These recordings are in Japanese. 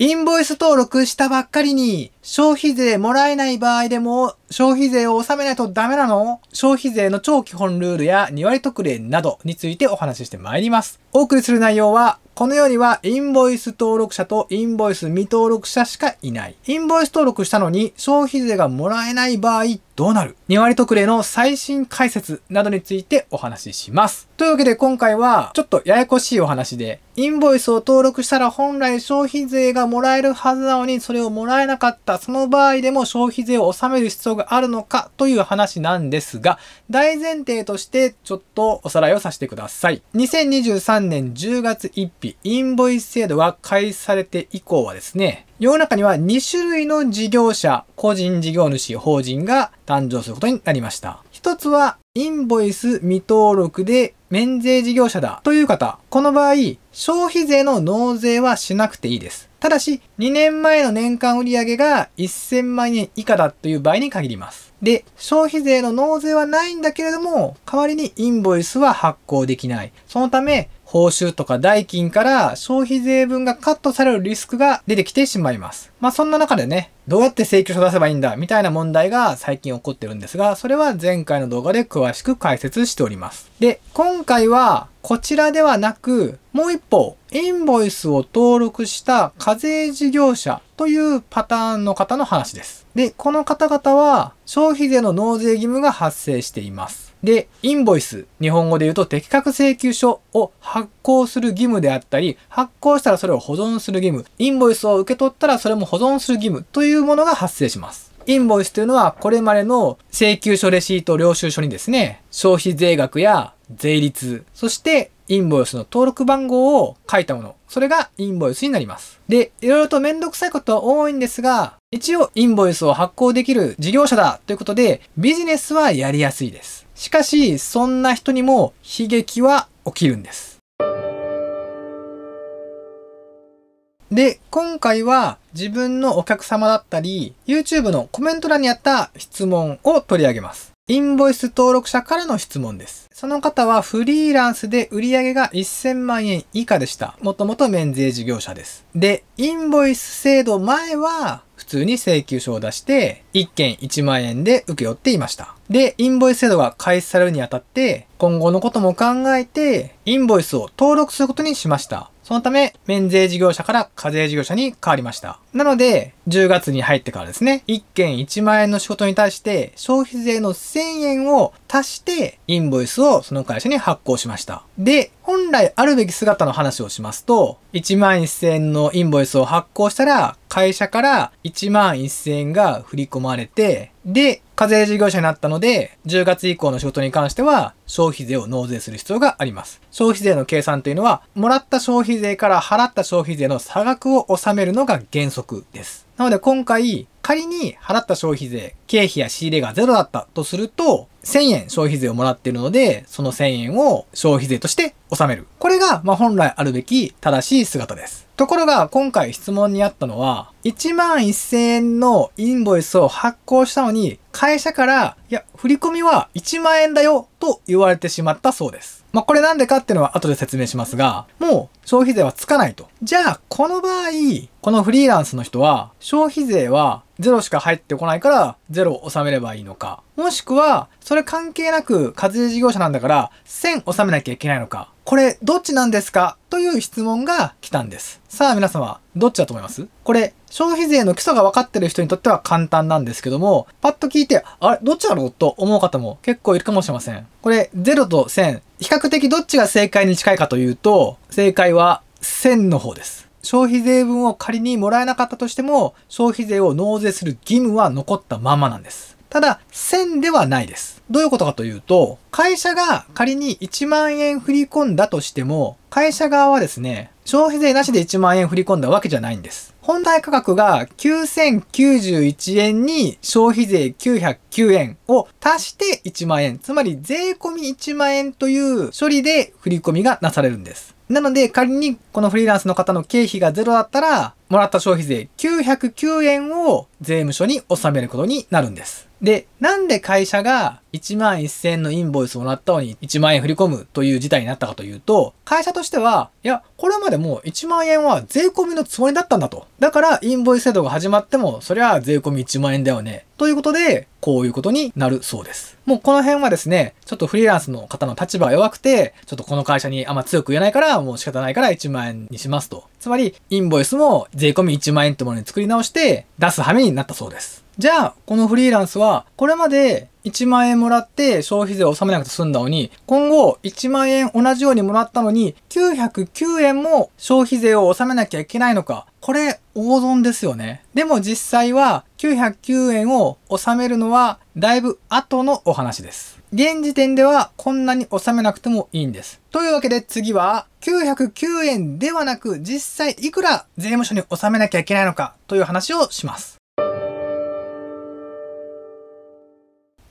インボイス登録したばっかりに、消費税もらえない場合でも消費税を納めないとダメなの消費税の超基本ルールや2割特例などについてお話ししてまいります。お送りする内容はこの世にはインボイス登録者とインボイス未登録者しかいない。インボイス登録したのに消費税がもらえない場合どうなる ?2 割特例の最新解説などについてお話しします。というわけで今回はちょっとややこしいお話で、インボイスを登録したら本来消費税がもらえるはずなのにそれをもらえなかったたその場合でも消費税を納める必要があるのかという話なんですが、大前提としてちょっとおさらいをさせてください。2023年10月1日、インボイス制度が開始されて以降はですね、世の中には2種類の事業者、個人事業主、法人が誕生することになりました。一つは、インボイス未登録で免税事業者だという方、この場合、消費税の納税はしなくていいです。ただし、2年前の年間売上が1000万円以下だという場合に限ります。で、消費税の納税はないんだけれども、代わりにインボイスは発行できない。そのため、報酬とか代金から消費税分がカットされるリスクが出てきてしまいます。まあそんな中でね、どうやって請求書出せばいいんだみたいな問題が最近起こってるんですが、それは前回の動画で詳しく解説しております。で、今回はこちらではなく、もう一方、インボイスを登録した課税事業者というパターンの方の話です。で、この方々は消費税の納税義務が発生しています。で、インボイス、日本語で言うと適格請求書を発行する義務であったり、発行したらそれを保存する義務、インボイスを受け取ったらそれも保存する義務というものが発生します。インボイスというのはこれまでの請求書レシート領収書にですね、消費税額や税率、そしてインボイスの登録番号を書いたもの。それがインボイスになります。で、いろいろとめんどくさいことは多いんですが、一応インボイスを発行できる事業者だということで、ビジネスはやりやすいです。しかし、そんな人にも悲劇は起きるんです。で、今回は自分のお客様だったり、YouTube のコメント欄にあった質問を取り上げます。インボイス登録者からの質問です。その方はフリーランスで売り上げが1000万円以下でした。もともと免税事業者です。で、インボイス制度前は普通に請求書を出して1件1万円で請け負っていました。で、インボイス制度が開始されるにあたって、今後のことも考えて、インボイスを登録することにしました。そのため、免税事業者から課税事業者に変わりました。なので、10月に入ってからですね、1件1万円の仕事に対して、消費税の1000円を足して、インボイスをその会社に発行しました。で、本来あるべき姿の話をしますと、1万1000円のインボイスを発行したら、会社から1万1000円が振り込まれて、で、課税事業者になったので、10月以降の仕事に関しては消費税を納税する必要があります。消費税の計算というのは、もらった消費税から払った消費税の差額を納めるのが原則です。なので今回、仮に払った消費税、経費や仕入れがゼロだったとすると、1000円消費税をもらっているので、その1000円を消費税として納める。これが、ま本来あるべき正しい姿です。ところが、今回質問にあったのは、1万1000円のインボイスを発行したのに、会社から、いや、振り込みは1万円だよ、と言われてしまったそうです。まあ、これなんでかっていうのは後で説明しますが、もう消費税はつかないと。じゃあ、この場合、このフリーランスの人は、消費税はゼロしか入ってこないから、ゼロを納めればいいのか。もしくは、そそれ関係なく課税事業者なんだから1000納めなきゃいけないのかこれどっちなんですかという質問が来たんです。さあ皆様、どっちだと思いますこれ、消費税の基礎が分かってる人にとっては簡単なんですけども、パッと聞いて、あれ、どっちだろうと思う方も結構いるかもしれません。これ、0と1000、比較的どっちが正解に近いかというと、正解は1000の方です。消費税分を仮にもらえなかったとしても、消費税を納税する義務は残ったままなんです。ただ、1000ではないです。どういうことかというと、会社が仮に1万円振り込んだとしても、会社側はですね、消費税なしで1万円振り込んだわけじゃないんです。本体価格が9091円に消費税909円を足して1万円、つまり税込み1万円という処理で振り込みがなされるんです。なので仮にこのフリーランスの方の経費がゼロだったら、もらった消費税909円を税務署に納めることになるんです。で、なんで会社が1万1000円のインボイスをもらったのに1万円振り込むという事態になったかというと、会社としては、いや、これまでも1万円は税込みのつもりだったんだと。だからインボイス制度が始まっても、そりゃ税込み1万円だよね。ということで、こういうことになるそうです。もうこの辺はですね、ちょっとフリーランスの方の立場が弱くて、ちょっとこの会社にあんま強く言えないから、もう仕方ないから1万円にしますと。つまり、インボイスも税込み1万円ってものに作り直して出す羽目になったそうです。じゃあ、このフリーランスは、これまで1万円もらって消費税を納めなくて済んだのに、今後1万円同じようにもらったのに、909円も消費税を納めなきゃいけないのか。これ、大損ですよね。でも実際は、909円を納めるのは、だいぶ後のお話です。現時点ではこんなに納めなくてもいいんです。というわけで次は909円ではなく実際いくら税務署に納めなきゃいけないのかという話をします。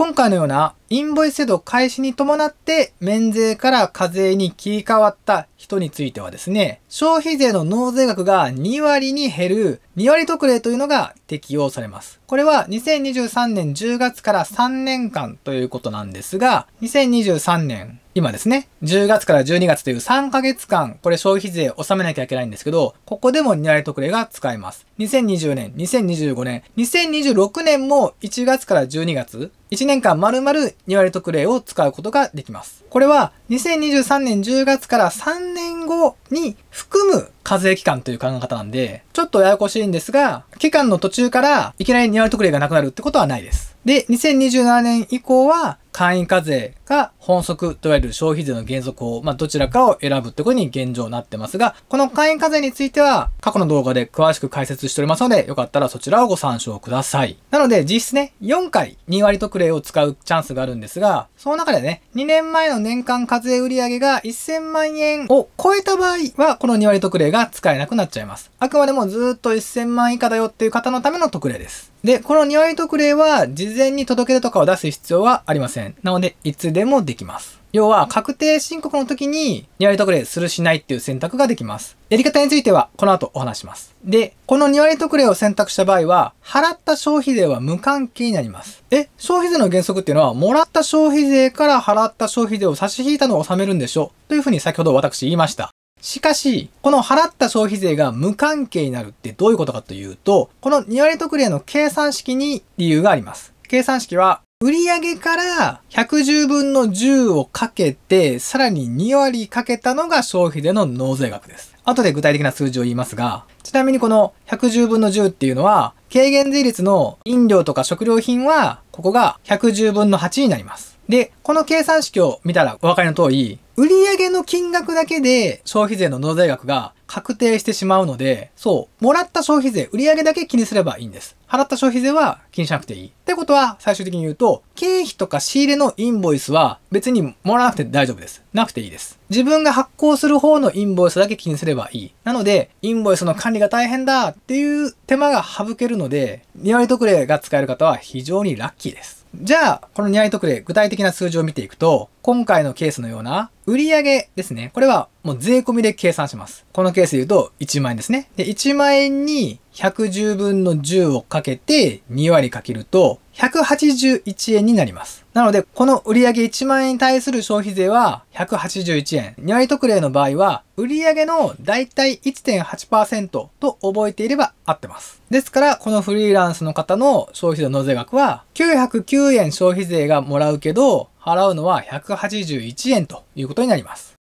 今回のようなインボイス制度開始に伴って免税から課税に切り替わった人についてはですね、消費税の納税額が2割に減る2割特例というのが適用されます。これは2023年10月から3年間ということなんですが、2023年今ですね、10月から12月という3ヶ月間、これ消費税納めなきゃいけないんですけど、ここでも2割特例が使えます。2020年、2025年、2026年も1月から12月、1年間丸々2割特例を使うことができます。これは2023年10月から3年後に含む課税期間という考え方なんで、ちょっとややこしいんですが、期間の途中からいきなり2割特例がなくなるってことはないです。で、2027年以降は会員課税が本則といわれる消費税の原則を、まあ、どちらかを選ぶってことに現状なってますが、この会員課税については過去の動画で詳しく解説しておりますので、よかったらそちらをご参照ください。なので実質ね、4回2割特例を使うチャンスがあるんですが、その中でね、2年前の年間課税売上が1000万円を超えた場合は、この2割特例が使えなくなっちゃいます。あくまでもずっと1000万以下だよっていう方のための特例です。で、この2割特例は事前に届け出とかを出す必要はありません。せん。なので、いつでもできます。要は、確定申告の時に、2割特例するしないっていう選択ができます。やり方については、この後お話します。で、この2割特例を選択した場合は、払った消費税は無関係になります。え、消費税の原則っていうのは、もらった消費税から払った消費税を差し引いたのを納めるんでしょというふうに先ほど私言いました。しかし、この払った消費税が無関係になるってどういうことかというと、この2割特例の計算式に理由があります。計算式は売上から110分の10をかけて、さらに2割かけたのが消費での納税額です。後で具体的な数字を言いますが、ちなみにこの110分の10っていうのは、軽減税率の飲料とか食料品は、ここが110分の8になります。で、この計算式を見たらお分かりの通り、売上の金額だけで消費税の納税額が確定してしまうので、そう、もらった消費税、売上だけ気にすればいいんです。払った消費税は気にしなくていい。ってことは、最終的に言うと、経費とか仕入れのインボイスは別にもらわなくて大丈夫です。なくていいです。自分が発行する方のインボイスだけ気にすればいい。なので、インボイスの管理が大変だっていう手間が省けるので、2割特例が使える方は非常にラッキーです。じゃあ、この2割特例、具体的な数字を見ていくと、今回のケースのような売上ですね。これはもう税込みで計算します。このケースで言うと1万円ですね。で、1万円に110分の10をかけて2割かけると181円になります。なので、この売上1万円に対する消費税は181円。2割特例の場合は、売上のだいたい1.8%と覚えていれば合ってます。ですから、このフリーランスの方の消費税納税額は、909円消費税がもらうけど、払うのは181円ということになります。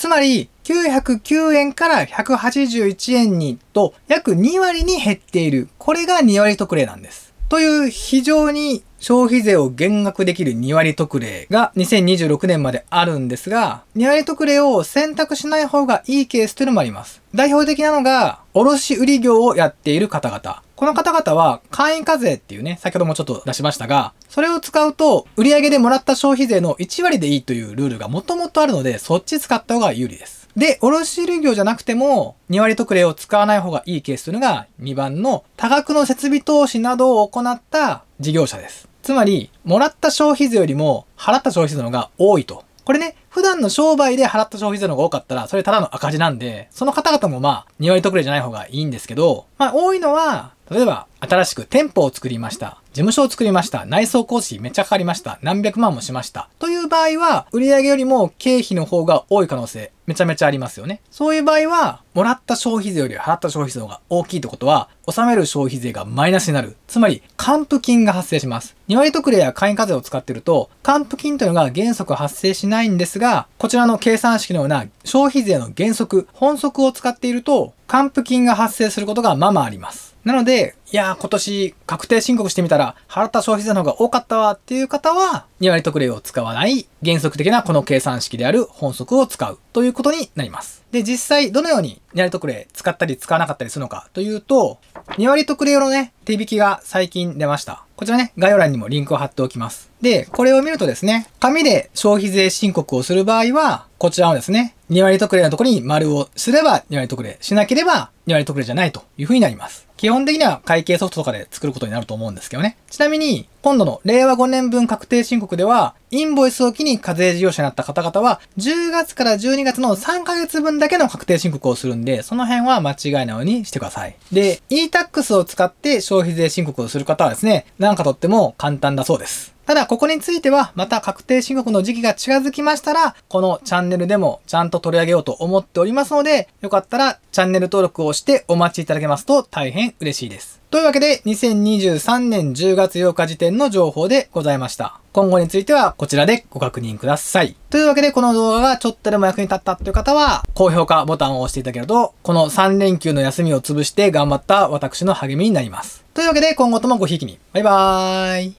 つまり、909円から181円にと約2割に減っている。これが2割特例なんです。という非常に消費税を減額できる2割特例が2026年まであるんですが、2割特例を選択しない方がいいケースというのもあります。代表的なのが、卸売業をやっている方々。この方々は会員課税っていうね、先ほどもちょっと出しましたが、それを使うと売上でもらった消費税の1割でいいというルールがもともとあるので、そっち使った方が有利です。で、卸売業じゃなくても、2割特例を使わない方がいいケースというのが、2番の多額の設備投資などを行った事業者です。つまり、もらった消費税よりも払った消費税の方が多いと。これね、普段の商売で払った消費税の方が多かったら、それただの赤字なんで、その方々もまあ、2割特例じゃない方がいいんですけど、まあ、多いのは、例えば、新しく店舗を作りました。事務所を作りました。内装工事めっちゃかかりました。何百万もしました。という場合は、売上よりも経費の方が多い可能性、めちゃめちゃありますよね。そういう場合は、もらった消費税より払った消費税の方が大きいってことは、納める消費税がマイナスになる。つまり、還付金が発生します。2割特例や会員課税を使ってると、還付金というのが原則発生しないんですが、こちらの計算式のような消費税の原則、本則を使っていると、還付金が発生することがままあります。なので、いや今年確定申告してみたら、払った消費税の方が多かったわっていう方は、2割特例を使わない原則的なこの計算式である本則を使うということになります。で、実際どのように2割特例使ったり使わなかったりするのかというと、2割特例用のね、手引きが最近出ました。こちらね、概要欄にもリンクを貼っておきます。で、これを見るとですね、紙で消費税申告をする場合は、こちらのですね、2割特例のところに丸をすれば2割特例、しなければ2割特例じゃないというふうになります。基本的には会計ソフトとかで作ることになると思うんですけどね。ちなみに、今度の令和5年分確定申告では、インボイスを機に課税事業者になった方々は、10月から12月の3ヶ月分だけの確定申告をするんで、その辺は間違いないようにしてください。で、e-tax を使って消費税申告をする方はですね、なんかとっても簡単だそうです。ただ、ここについては、また確定申告の時期が近づきましたら、このチャンネルでもちゃんと取り上げようと思っておりますので、よかったらチャンネル登録を押してお待ちいただけますと大変嬉しいです。というわけで、2023年10月8日時点の情報でございました。今後についてはこちらでご確認ください。というわけで、この動画がちょっとでも役に立ったという方は、高評価ボタンを押していただけると、この3連休の休みを潰して頑張った私の励みになります。というわけで、今後ともごひいきに。バイバーイ。